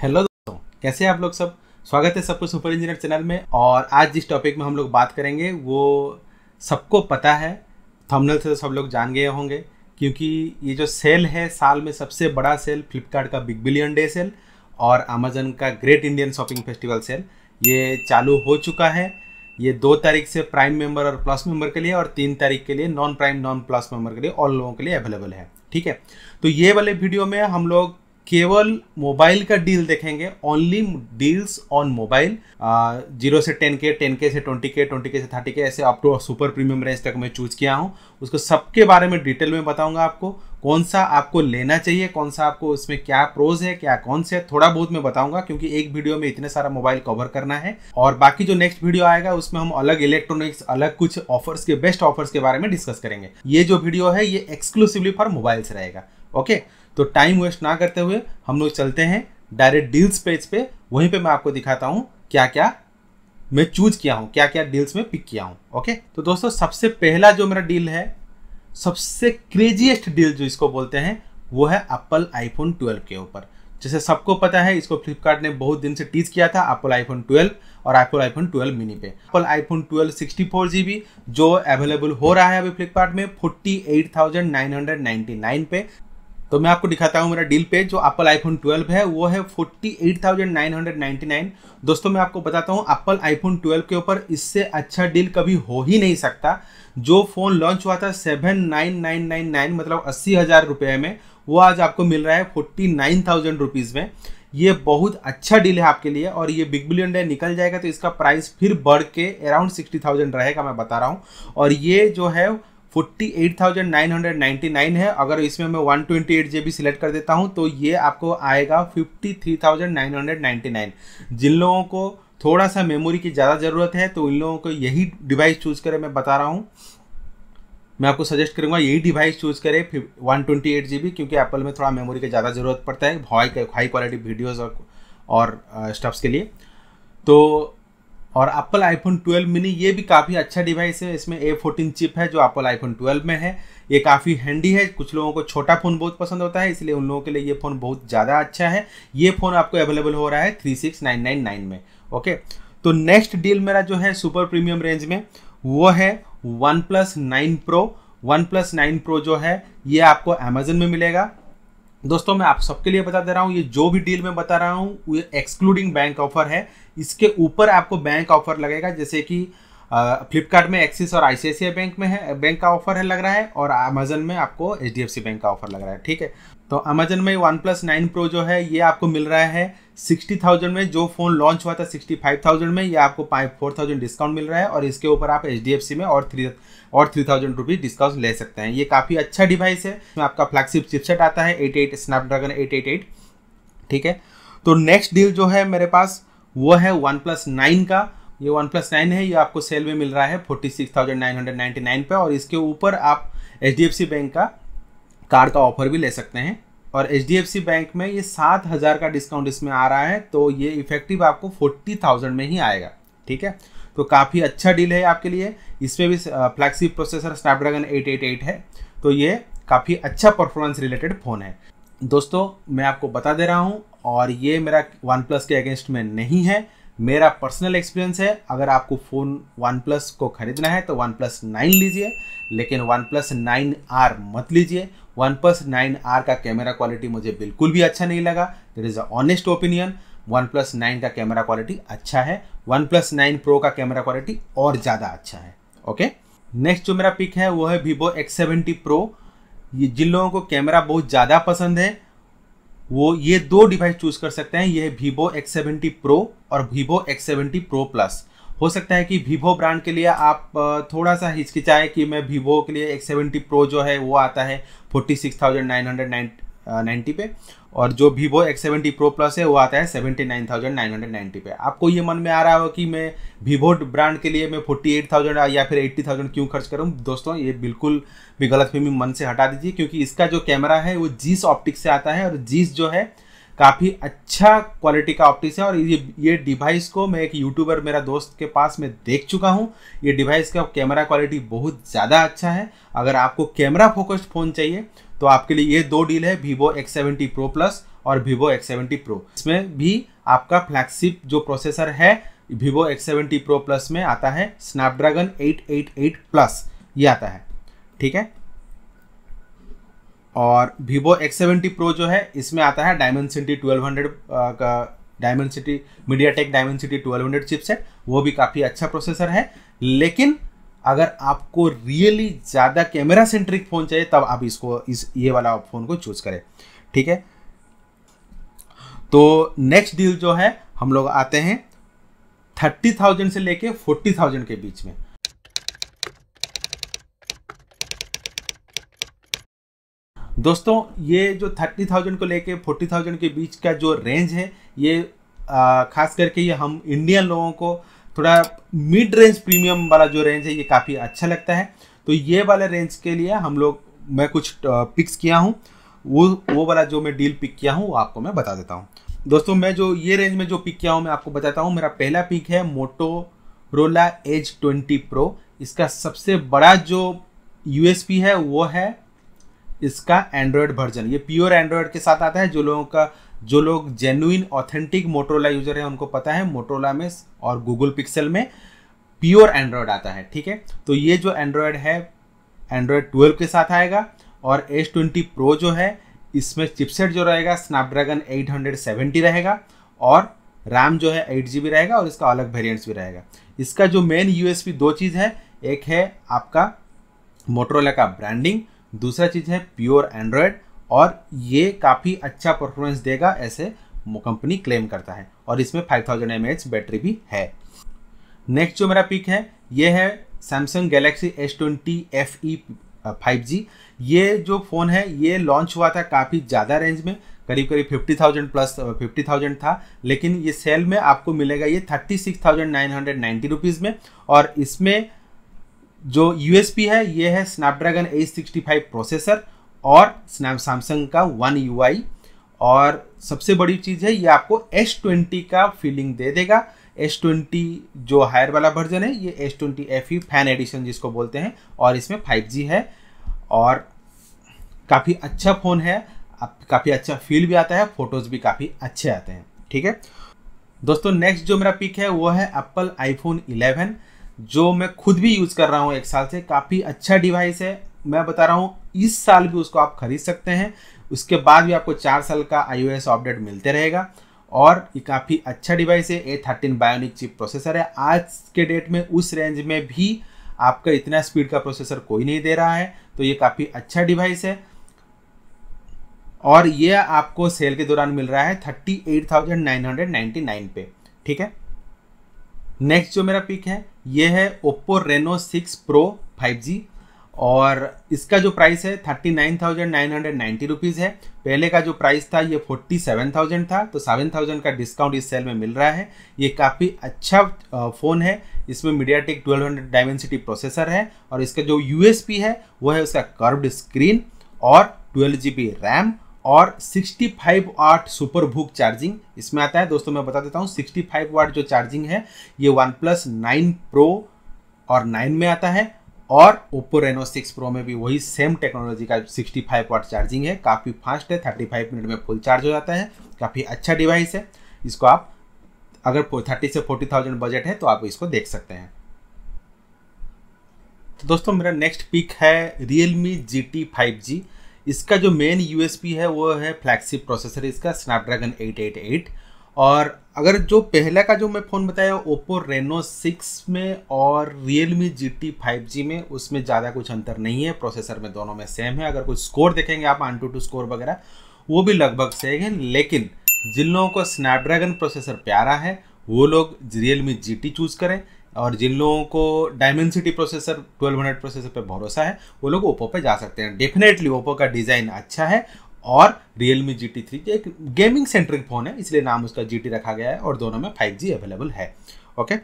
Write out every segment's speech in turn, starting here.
Hello दोस्तों कैसे हैं आप लोग सब स्वागत है सबको सुपर इंजीनियर चैनल में और आज जिस टॉपिक में हम लोग बात करेंगे वो सबको पता है थंबनेल से तो सब लोग जान गए होंगे क्योंकि ये जो सेल है साल में सबसे बड़ा सेल फ्लिपकार्ट का बिग बिलियन डे सेल और अमेजन का great Indian shopping festival sale ये चालू हो चुका है ये दो तारीख से प्राइम मेंबर और प्लस मेंबर के लिए और तीन तारीख के लिए non prime non plus member के लिए और लोगों के लिए अवेलेबल है ठीक है तो ये वाले वीडियो में हम लोग केवल मोबाइल का डील देखेंगे only deals on mobile zero से टेन के टेन के से ट्वेंटी के ट्वेंटी के से थर्टी के ऐसे up to super premium range तक मैं चूज किया हूँ उसको सबके बारे में डिटेल में बताऊंगा आपको कौन सा आपको लेना चाहिए कौन सा आपको उसमें क्या प्रोज है क्या कौन से है थोड़ा बहुत मैं बताऊंगा क्योंकि एक वीडियो में इतने सारा मोबाइल कवर करना है और बाकी जो नेक्स्ट वीडियो आएगा उसमें हम अलग इलेक्ट्रॉनिक्स अलग कुछ ऑफर्स के बेस्ट ऑफर्स के बारे में डिस्कस करेंगे ये जो वीडियो है ये एक्सक्लूसिवली फॉर मोबाइल्स रहेगा ओके okay? तो टाइम वेस्ट ना करते हुए हम लोग चलते हैं डायरेक्ट डील्स पेज पे वहीं पे मैं आपको दिखाता हूँ क्या क्या मैं चूज किया हूँ क्या क्या डील्स में पिक किया हूँ ओके तो दोस्तों सबसे पहला जो मेरा डील है सबसे क्रेजीएस्ट डील जो इसको बोलते हैं वो है एप्पल आईफोन 12 के ऊपर जैसे सबको पता है इसको फ्लिपकार्ट ने बहुत दिन से टीच किया था एप्पल आईफोन 12 और एप्पल आईफोन 12 मिनी पे एप्पल आईफोन 12 सिक्सटी फोर जो अवेलेबल हो रहा है अभी फ्लिपकार्ट में 48,999 पे तो मैं आपको दिखाता हूँ मेरा डील पे जो एप्पल आईफोन 12 है वो है 48,999 दोस्तों मैं आपको बताता हूँ एप्पल आईफोन 12 के ऊपर इससे अच्छा डील कभी हो ही नहीं सकता जो फ़ोन लॉन्च हुआ था 79999 मतलब अस्सी हज़ार रुपये में वो आज आपको मिल रहा है थाउजेंड रुपीज़ में ये बहुत अच्छा डील है आपके लिए और ये बिग बिलियन डे निकल जाएगा तो इसका प्राइस फिर बढ़ के अराउंड सिक्सटी थाउजेंड रहेगा मैं बता रहा हूँ और ये जो है 48,999 है अगर इसमें मैं वन ट्वेंटी सिलेक्ट कर देता हूँ तो ये आपको आएगा 53,999 जिन लोगों को थोड़ा सा मेमोरी की ज़्यादा ज़रूरत है तो इन लोगों को यही डिवाइस चूज़ करें मैं बता रहा हूँ मैं आपको सजेस्ट करूंगा यही डिवाइस चूज़ करें one twenty eight G B क्योंकि एप्पल में थोड़ा मेमोरी की ज़्यादा ज़रूरत पड़ता है हाई हाई क्वालिटी वीडियोज़ और और स्टफ्स के लिए तो और एप्पल आईफोन 12 मिनी ये भी काफ़ी अच्छा डिवाइस है इसमें ए फोर्टीन चिप है जो एप्पल आईफोन 12 में है ये काफ़ी हैंडी है कुछ लोगों को छोटा फ़ोन बहुत पसंद होता है इसलिए उन लोगों के लिए ये फ़ोन बहुत ज़्यादा अच्छा है ये फ़ोन आपको अवेलेबल हो रहा है three six nine nine nine में ओके तो नेक्स्ट डील मेरा जो है सुपर प्रीमियम रेंज में वो है one plus nine pro one plus nine pro जो है ये आपको अमेजन में मिलेगा दोस्तों मैं आप सबके लिए बता दे रहा हूँ ये जो भी डील मैं बता रहा हूँ ये एक्सक्लूडिंग बैंक ऑफर है इसके ऊपर आपको बैंक ऑफर लगेगा जैसे कि फ्लिपकार्ट में एक्सिस और आई बैंक में है बैंक का ऑफर है लग रहा है और अमेजन में आपको एच बैंक का ऑफर लग रहा है ठीक है तो अमेजन में वन प्लस नाइन प्रो जो है ये आपको मिल रहा है सिक्सटी थाउजेंड में जो फ़ोन लॉन्च हुआ था सिक्सटी फाइव थाउजेंड में ये आपको फाइव फोर थाउजेंड डिस्काउंट मिल रहा है और इसके ऊपर आप एच डी एफ सी में और थ्री और थ्री थाउजेंड रुपीज़ डिस्काउंट ले सकते हैं ये काफ़ी अच्छा डिवाइस है इसमें आपका फ्लैगशिप चिपसेट आता है eight eight Snapdragon eight eight eight ठीक है तो नेक्स्ट डील जो है मेरे पास वो है वन प्लस नाइन का ये वन प्लस नाइन है ये आपको सेल में मिल रहा है forty six thousand nine hundred ninety nine पे और इसके ऊपर आप H D F C bank का कार्ड का ऑफर भी ले सकते हैं और एच बैंक में ये सात हज़ार का डिस्काउंट इसमें आ रहा है तो ये इफेक्टिव आपको फोर्टी थाउजेंड में ही आएगा ठीक है तो काफ़ी अच्छा डील है आपके लिए इसमें भी फ्लैक्सी प्रोसेसर स्नैपड्रैगन 888 है तो ये काफ़ी अच्छा परफॉर्मेंस रिलेटेड फ़ोन है दोस्तों मैं आपको बता दे रहा हूँ और ये मेरा वन प्लस के अगेंस्ट में नहीं है मेरा पर्सनल एक्सपीरियंस है अगर आपको फ़ोन वन प्लस को ख़रीदना है तो वन प्लस नाइन लीजिए लेकिन वन प्लस नाइन आर मत लीजिए वन प्लस नाइन आर का कैमरा क्वालिटी मुझे बिल्कुल भी अच्छा नहीं लगा there is a honest opinion one plus nine का कैमरा क्वालिटी अच्छा है वन प्लस नाइन प्रो का कैमरा क्वालिटी और ज़्यादा अच्छा है ओके नेक्स्ट जो मेरा पिक है वो है वीवो एक्स सेवेंटी प्रो ये जिन लोगों को कैमरा बहुत ज़्यादा पसंद है वो ये दो डिवाइस चूज़ कर सकते हैं ये है वीवो एक्स सेवेंटी प्रो और Vivo X seventy pro plus हो सकता है कि वीवो ब्रांड के लिए आप थोड़ा सा हिचकिचाएं कि मैं वीवो के लिए एक सेवेंटी प्रो जो है वो आता है forty six thousand nine hundred ninety पे और जो Vivo X seventy pro plus है वो आता है seventy nine thousand nine hundred ninety पे आपको ये मन में आ रहा हो कि मैं वीवो ब्रांड के लिए मैं फोर्टी एट थाउजेंड या फिर एट्टी थाउजेंड क्यों खर्च करूँ दोस्तों ये बिल्कुल भी गलत गलतफहमी मन से हटा दीजिए क्योंकि इसका जो कैमरा है वो जीस ऑप्टिक्स से आता है और जीस जो है काफ़ी अच्छा क्वालिटी का ऑप्टिक्स है और ये ये डिवाइस को मैं एक यूट्यूबर मेरा दोस्त के पास में देख चुका हूँ ये डिवाइस का कैमरा क्वालिटी बहुत ज़्यादा अच्छा है अगर आपको कैमरा फोकस्ड फ़ोन चाहिए तो आपके लिए ये दो डील है Vivo X seventy pro plus और वीवो एक्स सेवेंटी प्रो इसमें भी आपका फ्लैगशिप जो प्रोसेसर है Vivo X seventy pro plus में आता है Snapdragon eight eight eight plus ये आता है ठीक है और वीवो एक्स सेवेंटी प्रो जो है इसमें आता है डायमंड सिटी ट्वेल्व हंड्रेड का Dimensity MediaTek Dimensity twelve hundred chipset वो भी काफ़ी अच्छा प्रोसेसर है लेकिन अगर आपको रियली ज़्यादा कैमरा सेंट्रिक फ़ोन चाहिए तब आप इसको इस ये वाला फ़ोन को चूज़ करें ठीक है तो नेक्स्ट डील जो है हम लोग आते हैं थर्टी थाउजेंड से लेके फोर्टी थाउजेंड के बीच में दोस्तों ये जो थर्टी थाउजेंड को लेके फोर्टी थाउजेंड के बीच का जो रेंज है ये आ, खास करके ये हम इंडियन लोगों को थोड़ा मिड रेंज प्रीमियम वाला जो रेंज है ये काफ़ी अच्छा लगता है तो ये वाले रेंज के लिए हम लोग मैं कुछ पिक्स किया हूँ वो वो वाला जो मैं डील पिक किया हूँ वो आपको मैं बता देता हूँ दोस्तों मैं जो ये रेंज में जो पिक किया हूँ मैं आपको बताता हूँ मेरा पहला पिक है मोटो रोला एज ट्वेंटी प्रो इसका सबसे बड़ा जो यूएसपी है वो है इसका एंड्रॉयड वर्जन ये प्योर एंड्रॉयड के साथ आता है जो लोगों का जो लोग जेन्यून ऑथेंटिक मोटोला यूजर है उनको पता है मोटोला में और गूगल पिक्सल में प्योर एंड्रॉयड आता है ठीक है तो ये जो एंड्रॉयड है एंड्रॉयड ट्वेल्व के साथ आएगा और एस ट्वेंटी प्रो जो है इसमें चिपसेट जो रहेगा स्नैपड्रैगन एट हंड्रेड सेवेंटी रहेगा और रैम जो है एट जी रहेगा और इसका अलग वेरियंट्स भी रहेगा इसका जो मेन यूएसपी दो चीज़ है एक है आपका मोटरोला का ब्रांडिंग दूसरा चीज़ है प्योर एंड्रॉयड और ये काफ़ी अच्छा परफॉर्मेंस देगा ऐसे कंपनी क्लेम करता है और इसमें 5000 थाउजेंड बैटरी भी है नेक्स्ट जो मेरा पिक है ये है Samsung Galaxy S twenty F E five G ये जो फ़ोन है ये लॉन्च हुआ था काफ़ी ज़्यादा रेंज में करीब करीब fifty thousand plus fifty thousand था लेकिन ये सेल में आपको मिलेगा ये thirty six thousand nine hundred ninety rupees में और इसमें जो यूएसपी है ये है स्नैपड्रैगन ए फाइव प्रोसेसर और स्नैप सैमसंग का वन यू और सबसे बड़ी चीज़ है ये आपको एस ट्वेंटी का फीलिंग दे देगा एस ट्वेंटी जो हायर वाला वर्जन है ये S twenty F E fan edition जिसको बोलते हैं और इसमें फाइव जी है और काफ़ी अच्छा फ़ोन है आप काफ़ी अच्छा फील भी आता है फ़ोटोज़ भी काफ़ी अच्छे आते हैं ठीक है दोस्तों नेक्स्ट जो मेरा पिक है वो है एप्पल आईफोन इलेवन जो मैं खुद भी यूज़ कर रहा हूँ एक साल से काफ़ी अच्छा डिवाइस है मैं बता रहा हूँ इस साल भी उसको आप खरीद सकते हैं उसके बाद भी आपको चार साल का आई अपडेट मिलते रहेगा और ये काफ़ी अच्छा डिवाइस है A thirteen bionic chip processor है आज के डेट में उस रेंज में भी आपका इतना स्पीड का प्रोसेसर कोई नहीं दे रहा है तो ये काफ़ी अच्छा डिवाइस है और ये आपको सेल के दौरान मिल रहा है thirty eight thousand nine hundred ninety nine पे ठीक है नेक्स्ट जो मेरा पिक है ये है Oppo Reno six pro five G और इसका जो प्राइस है thirty nine thousand nine hundred ninety rupees है पहले का जो प्राइस था ये फोर्टी सेवन थाउजेंड था तो सेवन थाउजेंड का डिस्काउंट इस सेल में मिल रहा है ये काफ़ी अच्छा फ़ोन है इसमें MediaTek twelve hundred Dimensity processor है और इसका जो यू है वो है उसका कर्व्ड स्क्रीन और ट्वेल्व जी बी रैम और 65 वाट सुपर भूक चार्जिंग इसमें आता है दोस्तों मैं बता देता हूँ 65 वाट जो चार्जिंग है ये वन प्लस नाइन प्रो और नाइन में आता है और ओप्पो रेनो सिक्स प्रो में भी वही सेम टेक्नोलॉजी का 65 वाट चार्जिंग है काफ़ी फास्ट है 35 मिनट में फुल चार्ज हो जाता है काफ़ी अच्छा डिवाइस है इसको आप अगर 30 से 40,000 बजट है तो आप इसको देख सकते हैं तो दोस्तों मेरा नेक्स्ट पिक है Realme G T five G इसका जो मेन यूएसपी है वो है फ्लैगशिप प्रोसेसर इसका स्नैपड्रैगन 888 और अगर जो पहला का जो मैं फ़ोन बताया ओप्पो रेनो सिक्स में और Realme G T five G में उसमें ज़्यादा कुछ अंतर नहीं है प्रोसेसर में दोनों में सेम है अगर कुछ स्कोर देखेंगे आप आन टू टू स्कोर वगैरह वो भी लगभग सेम है लेकिन जिन लोगों को स्नैपड्रैगन प्रोसेसर प्यारा है वो लोग Realme G T choose करें और जिन लोगों को डायमेंसिटी प्रोसेसर 1200 प्रोसेसर पे भरोसा है वो लोग ओप्पो पे जा सकते हैं डेफिनेटली ओप्पो का डिज़ाइन अच्छा है और रियलमी जी टी थ्री एक गेमिंग सेंट्रिक फ़ोन है इसलिए नाम उसका जी रखा गया है और दोनों में फाइव अवेलेबल है ओके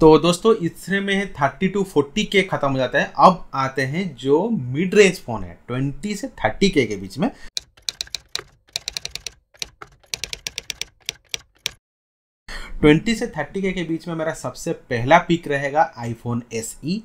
तो दोस्तों इसमें में थर्टी टू फोर्टी के ख़त्म हो जाता है अब आते हैं जो मिड रेंज फ़ोन है ट्वेंटी से थर्टी के के बीच में ट्वेंटी से थर्टी के, के बीच में मेरा सबसे पहला पिक रहेगा आईफोन एस e।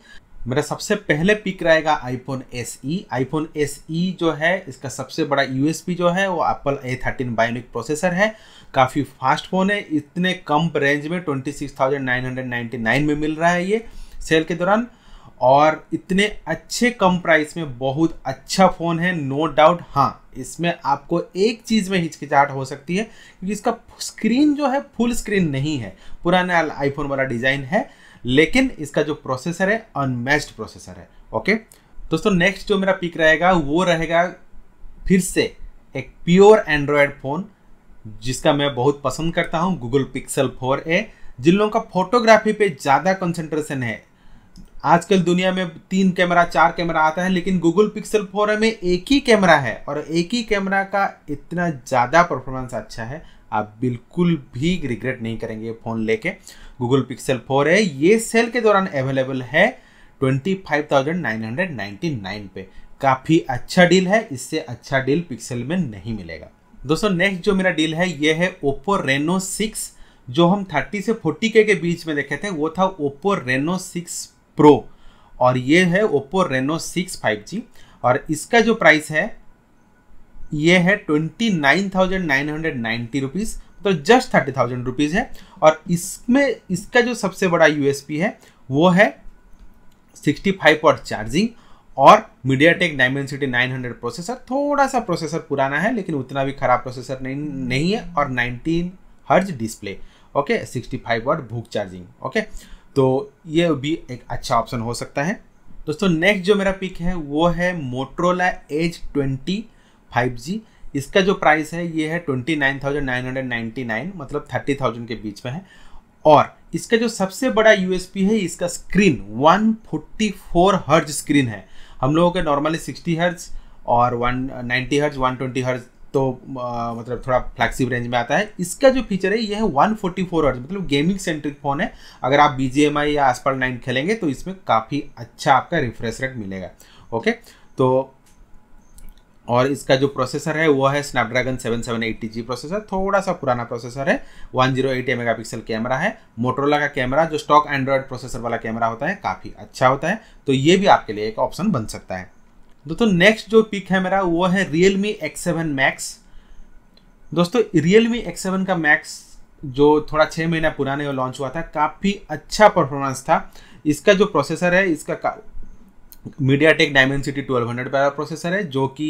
मेरा सबसे पहले पिक रहेगा iPhone S E iPhone S E जो है इसका सबसे बड़ा पी जो है वो Apple A thirteen bionic processor है काफ़ी फास्ट फ़ोन है इतने कम रेंज में twenty six thousand nine hundred ninety nine में मिल रहा है ये सेल के दौरान और इतने अच्छे कम प्राइस में बहुत अच्छा फ़ोन है नो डाउट हाँ इसमें आपको एक चीज़ में हिचकिचाहट हो सकती है क्योंकि इसका स्क्रीन जो है फुल स्क्रीन नहीं है पुराना आईफोन वाला डिज़ाइन है लेकिन इसका जो प्रोसेसर है अनमैच्ड प्रोसेसर है ओके दोस्तों नेक्स्ट जो मेरा पिक रहेगा वो रहेगा फिर से एक प्योर एंड्रॉयड फ़ोन जिसका मैं बहुत पसंद करता हूँ गूगल पिक्सल फोर ए जिन लोगों का फोटोग्राफी पे ज़्यादा कंसंट्रेशन है आजकल दुनिया में तीन कैमरा चार कैमरा आता है लेकिन गूगल पिक्सल फोर में एक ही कैमरा है और एक ही कैमरा का इतना ज़्यादा परफॉर्मेंस अच्छा है आप बिल्कुल भी रिग्रेट नहीं करेंगे फ़ोन लेके गूगल पिक्सल फोर है ये सेल के दौरान अवेलेबल है twenty five thousand nine hundred nine पे काफ़ी अच्छा डील है इससे अच्छा डील पिक्सल में नहीं मिलेगा दोस्तों नेक्स्ट जो मेरा डील है ये है ओप्पो रेनो सिक्स जो हम थर्टी से फोर्टी के बीच में देखे थे वो था ओप्पो रेनो सिक्स प्रो और ये है Oppo Reno six five G और इसका जो प्राइस है ये है twenty nine thousand nine hundred ninety rupees तो जस्ट थर्टी थाउजेंड रुपीज़ है और इसमें इसका जो सबसे बड़ा यूएसपी है वो है सिक्सटी फाइव वॉट चार्जिंग और MediaTek Dimensity nine hundred processor थोड़ा सा प्रोसेसर पुराना है लेकिन उतना भी खराब प्रोसेसर नहीं नहीं है और nineteen hertz display okay sixty five watt भूक चार्जिंग ओके तो ये भी एक अच्छा ऑप्शन हो सकता है दोस्तों नेक्स्ट जो मेरा पिक है वो है Motorola Edge twenty five G इसका जो प्राइस है ये है twenty nine thousand nine hundred ninety nine मतलब थर्टी थाउजेंड के बीच में है और इसका जो सबसे बड़ा यूएसपी है इसका screen one forty four hertz screen है हम लोगों के नॉर्मली सिक्सटी हर्ज और one ninety hertz one twenty hertz तो आ, मतलब थोड़ा फ्लैक्सिव रेंज में आता है इसका जो फीचर है यह है वन फोर्टी फोर मतलब गेमिंग सेंट्रिक फ़ोन है अगर आप बी या एसपर नाइन खेलेंगे तो इसमें काफ़ी अच्छा आपका रिफ्रेश रेट मिलेगा ओके तो और इसका जो प्रोसेसर है वो है Snapdragon seven seven eighty G processor थोड़ा सा पुराना प्रोसेसर है one zero eight megapixel camera है मोटरोला का कैमरा जो स्टॉक एंड्रॉयड प्रोसेसर वाला कैमरा होता है काफ़ी अच्छा होता है तो ये भी आपके लिए एक ऑप्शन बन सकता है दोस्तों नेक्स्ट जो पिक है मेरा वो है Realme X seven max दोस्तों रियल मी एक्स सेवन का मैक्स जो थोड़ा छः महीना पुराने वो लॉन्च हुआ था काफ़ी अच्छा परफॉर्मेंस था इसका जो प्रोसेसर है इसका MediaTek Dimensity twelve hundred वाला प्रोसेसर है जो कि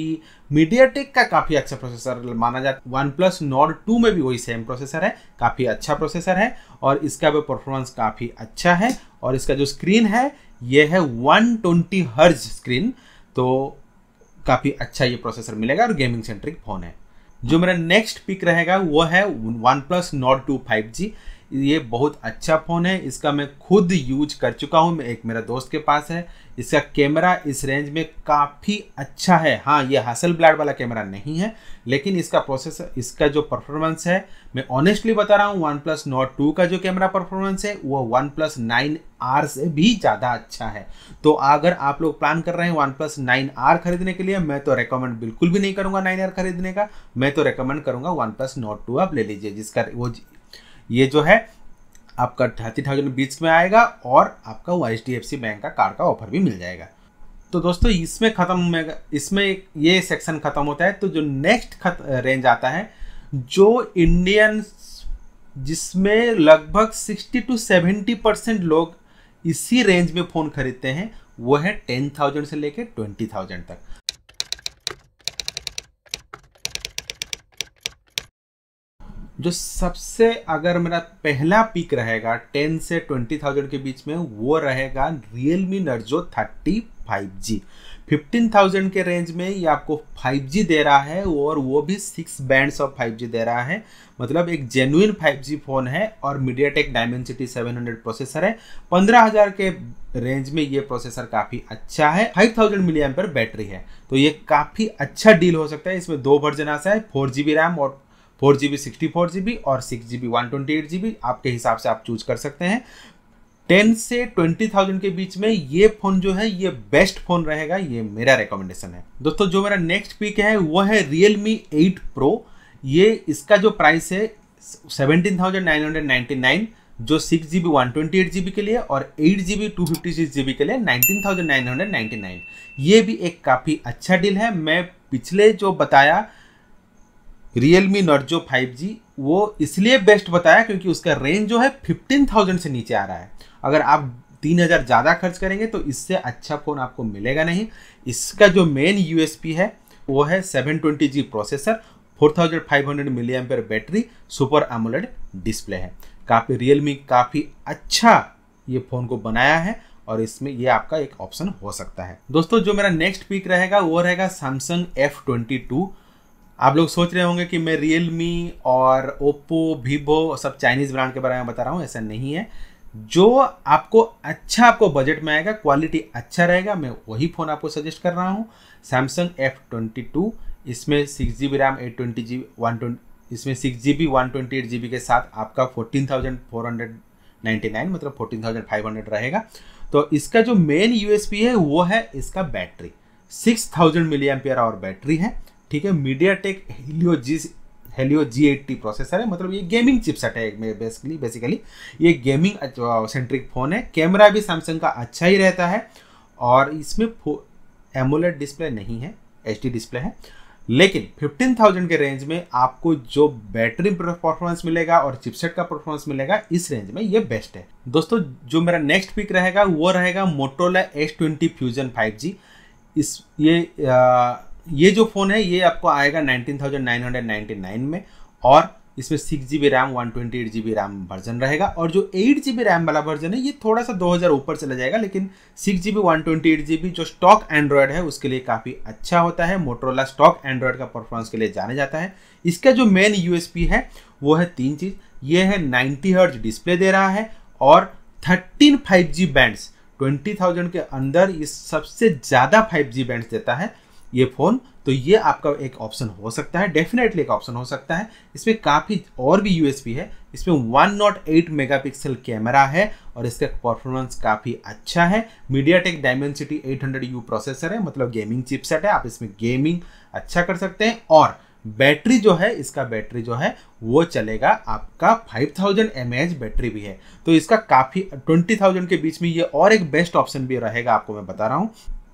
मीडिया टेक का काफ़ी अच्छा प्रोसेसर माना जाता है वन प्लस नॉट टू में भी वही सेम प्रोसेसर है काफ़ी अच्छा प्रोसेसर है और इसका भी परफॉर्मेंस काफ़ी अच्छा है और इसका जो स्क्रीन है यह है वन ट्वेंटी हर्ज स्क्रीन तो काफ़ी अच्छा ये प्रोसेसर मिलेगा और गेमिंग सेंट्रिक फ़ोन है जो मेरा नेक्स्ट पिक रहेगा वो है one plus Nord two five G ये बहुत अच्छा फ़ोन है इसका मैं खुद यूज कर चुका हूँ एक मेरा दोस्त के पास है इसका कैमरा इस रेंज में काफ़ी अच्छा है हाँ ये हासिल ब्लैड वाला कैमरा नहीं है लेकिन इसका प्रोसेसर इसका जो परफॉर्मेंस है मैं ऑनेस्टली बता रहा हूँ वन प्लस नोट टू का जो कैमरा परफॉर्मेंस है वो वन प्लस नाइन आर से भी ज़्यादा अच्छा है तो अगर आप लोग प्लान कर रहे हैं वन प्लस नाइन आर खरीदने के लिए मैं तो रेकमेंड बिल्कुल भी नहीं करूँगा नाइन आर खरीदने का मैं तो रिकमेंड करूँगा वन प्लस नोट टू आप ले लीजिए जिसका वो ये जो है आपका थर्टी थाउजेंड बीच में आएगा और आपका वो H D F C bank का कार्ड का ऑफर भी मिल जाएगा तो दोस्तों इसमें ख़त्म इसमें ये सेक्शन ख़त्म होता है तो जो नेक्स्ट रेंज आता है जो इंडियन जिसमें लगभग सिक्सटी टू सेवेंटी परसेंट लोग इसी रेंज में फ़ोन खरीदते हैं वो है टेन थाउजेंड से लेकर ट्वेंटी थाउजेंड तक जो सबसे अगर मेरा पहला पीक रहेगा टेन से ट्वेंटी थाउजेंड के बीच में वो रहेगा Realme Narzo thirty five G fifteen thousand के रेंज में ये आपको फाइव जी दे रहा है और वो भी six bands of five G दे रहा है मतलब एक जेन्यून फाइव जी फ़ोन है और MediaTek Dimensity seven hundred processor है पंद्रह हज़ार के रेंज में ये प्रोसेसर काफ़ी अच्छा है फाइव थाउजेंड मिली बैटरी है तो ये काफ़ी अच्छा डील हो सकता है इसमें दो वर्जन आ है फोर जी बी रैम और four G B sixty four G B और six G B one twenty eight G B आपके हिसाब से आप चूज कर सकते हैं टेन से ट्वेंटी थाउजेंड के बीच में ये फ़ोन जो है ये बेस्ट फ़ोन रहेगा ये मेरा रिकमेंडेशन है दोस्तों जो मेरा नेक्स्ट पिक है वो है रियल मी एट प्रो ये इसका जो प्राइस है seventeen thousand nine hundred ninety nine जो six G B one twenty eight G B के लिए और eight G B two fifty six G B के लिए nineteen thousand nine hundred ninety nine ये भी एक काफ़ी अच्छा डील है मैं पिछले जो बताया Realme Narzo five G वो इसलिए बेस्ट बताया क्योंकि उसका रेंज जो है फिफ्टीन थाउजेंड से नीचे आ रहा है अगर आप तीन हज़ार ज़्यादा खर्च करेंगे तो इससे अच्छा फ़ोन आपको मिलेगा नहीं इसका जो मेन यू है वो है seven twenty G processor four thousand five hundred milliampere battery super AMOLED display है काफ़ी रियलमी काफ़ी अच्छा ये फ़ोन को बनाया है और इसमें ये आपका एक ऑप्शन हो सकता है दोस्तों जो मेरा नेक्स्ट पिक रहेगा वो रहेगा सैमसंग एफ ट्वेंटी टू आप लोग सोच रहे होंगे कि मैं रियल मी और ओप्पो वीवो सब चाइनीज़ ब्रांड के बारे में बता रहा हूँ ऐसा नहीं है जो आपको अच्छा आपको बजट में आएगा क्वालिटी अच्छा रहेगा मैं वही फ़ोन आपको सजेस्ट कर रहा हूँ सैमसंग एफ ट्वेंटी टू इसमें six G B RAM eight twenty G one twenty इसमें six G B one twenty eight G B के साथ आपका fourteen thousand four hundred ninety nine मतलब फोर्टीन थाउजेंड फाइव हंड्रेड रहेगा तो इसका जो मेन यू एस पी है वो है इसका battery six thousand milli R hour battery है ठीक है MediaTek Helio G Helio G eighty processor है मतलब ये गेमिंग चिपसेट है बेसिकली बेसिकली ये गेमिंग सेंट्रिक फ़ोन है कैमरा भी सैमसंग का अच्छा ही रहता है और इसमें एमोलेट डिस्प्ले नहीं है एच डिस्प्ले है लेकिन 15,000 के रेंज में आपको जो बैटरी परफॉर्मेंस मिलेगा और चिपसेट का परफॉर्मेंस मिलेगा इस रेंज में ये बेस्ट है दोस्तों जो मेरा नेक्स्ट पिक रहेगा वो रहेगा Motorola S twenty fusion five इस ये आ, ये जो फ़ोन है ये आपको आएगा 19,999 में और इसमें six G B RAM one twenty eight G B RAM version रहेगा और जो एट जी बी रैम वाला वर्जन है ये थोड़ा सा 2000 ऊपर चला जाएगा लेकिन six G B one twenty eight G B जो स्टॉक एंड्रॉयड है उसके लिए काफ़ी अच्छा होता है मोटरोला स्टॉक एंड्रॉयड का परफॉर्मेंस के लिए जाना जाता है इसका जो मेन यू है वो है तीन चीज़ ये है नाइन्टी हर्ज डिस्प्ले दे रहा है और thirteen five G bands twenty thousand के अंदर ये सबसे ज़्यादा फाइव जी बैंड्स देता है ये फ़ोन तो ये आपका एक ऑप्शन हो सकता है डेफिनेटली एक ऑप्शन हो सकता है इसमें काफ़ी और भी यूएसपी है इसमें one naught eight mega camera है और इसका परफॉर्मेंस काफ़ी अच्छा है MediaTek Dimensity eight U processor है मतलब गेमिंग चिपसेट है आप इसमें गेमिंग अच्छा कर सकते हैं और बैटरी जो है इसका बैटरी जो है वो चलेगा आपका 5000 थाउजेंड बैटरी भी है तो इसका काफ़ी 20,000 के बीच में ये और एक बेस्ट ऑप्शन भी रहेगा आपको मैं बता रहा हूँ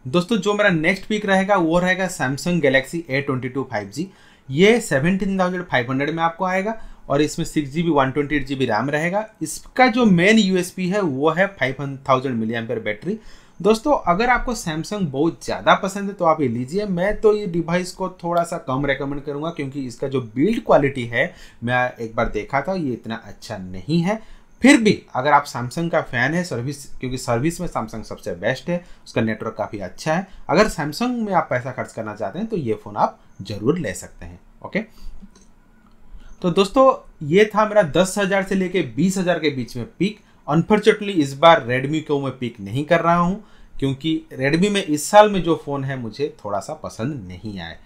दोस्तों जो मेरा नेक्स्ट पिक रहेगा वो रहेगा Samsung Galaxy A twenty two five G ये सेवनटीन थाउजेंड फाइव हंड्रेड में आपको आएगा और इसमें six G B one twenty eight G B RAM रहेगा इसका जो मेन यू एस पी है वो है फाइव थाउजेंड मिली पर बैटरी दोस्तों अगर आपको सैमसंग बहुत ज़्यादा पसंद है तो आप ये लीजिए मैं तो ये डिवाइस को थोड़ा सा कम रेकमेंड करूँगा क्योंकि इसका जो बिल्ड क्वालिटी है मैं एक बार देखा था ये इतना अच्छा नहीं है फिर भी अगर आप सैमसंग का फ़ैन है सर्विस क्योंकि सर्विस में सैमसंग सबसे बेस्ट है उसका नेटवर्क काफ़ी अच्छा है अगर सैमसंग में आप पैसा खर्च करना चाहते हैं तो ये फ़ोन आप ज़रूर ले सकते हैं ओके तो दोस्तों ये था मेरा दस हज़ार से लेके बीस हज़ार के बीच में पिक अनफॉर्चुनेटली इस बार रेडमी को मैं पिक नहीं कर रहा हूँ क्योंकि रेडमी में इस साल में जो फ़ोन है मुझे थोड़ा सा पसंद नहीं आए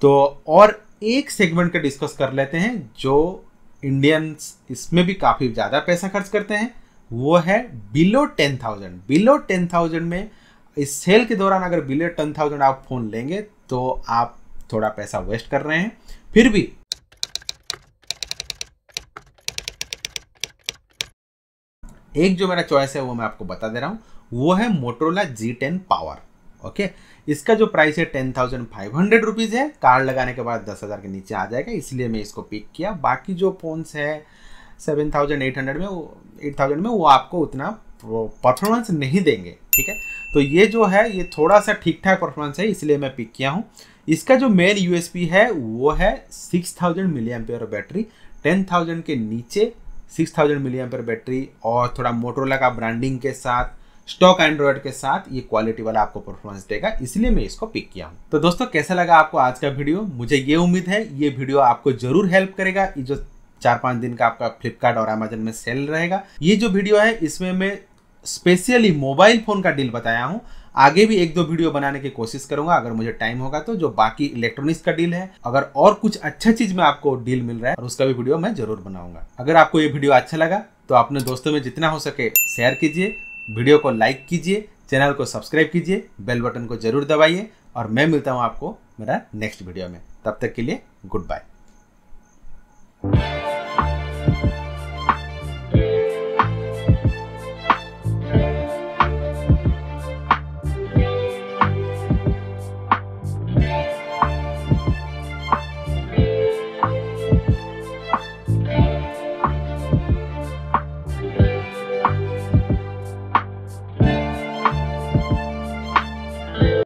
तो और एक सेगमेंट का डिस्कस कर लेते हैं जो इंडियंस इसमें भी काफ़ी ज़्यादा पैसा खर्च करते हैं वो है below ten thousand below ten thousand में इस सेल के दौरान अगर बिलो टेन थाउजेंड आप फ़ोन लेंगे तो आप थोड़ा पैसा वेस्ट कर रहे हैं फिर भी एक जो मेरा चॉइस है वो मैं आपको बता दे रहा हूं वो है Motorola G ten power okay इसका जो प्राइस है ten thousand five hundred rupees है कार्ड लगाने के बाद दस हज़ार के नीचे आ जाएगा इसलिए मैं इसको पिक किया बाकी जो फ़ोन्स है सेवन थाउजेंड एट हंड्रेड में एट थाउजेंड में वो आपको उतना परफॉर्मेंस नहीं देंगे ठीक है तो ये जो है ये थोड़ा सा ठीक ठाक परफॉर्मेंस है इसलिए मैं पिक किया हूँ इसका जो मेन यू है वो है six thousand milli battery ten thousand के नीचे six thousand milli ampere battery और थोड़ा मोटरोला का ब्रांडिंग के साथ स्टॉक एंड्रॉयड के साथ ये क्वालिटी वाला आपको परफॉर्मेंस देगा इसलिए मैं इसको पिक किया हूँ तो दोस्तों कैसा लगा आपको आज का वीडियो मुझे ये उम्मीद है ये वीडियो आपको जरूर हेल्प करेगा ये जो चार पाँच दिन का आपका फ्लिपकार्ट और अमेजन में सेल रहेगा ये जो वीडियो है इसमें मैं स्पेशली मोबाइल फ़ोन का डील बताया हूँ आगे भी एक दो वीडियो बनाने की कोशिश करूंगा अगर मुझे टाइम होगा तो जो बाकी इलेक्ट्रॉनिक्स का डील है अगर और कुछ अच्छा चीज में आपको डील मिल रहा है और उसका भी वीडियो मैं जरूर बनाऊंगा अगर आपको ये वीडियो अच्छा लगा तो अपने दोस्तों में जितना हो सके शेयर कीजिए वीडियो को लाइक कीजिए चैनल को सब्सक्राइब कीजिए बेल बटन को जरूर दबाइए और मैं मिलता हूँ आपको मेरा नेक्स्ट वीडियो में तब तक के लिए गुड बाय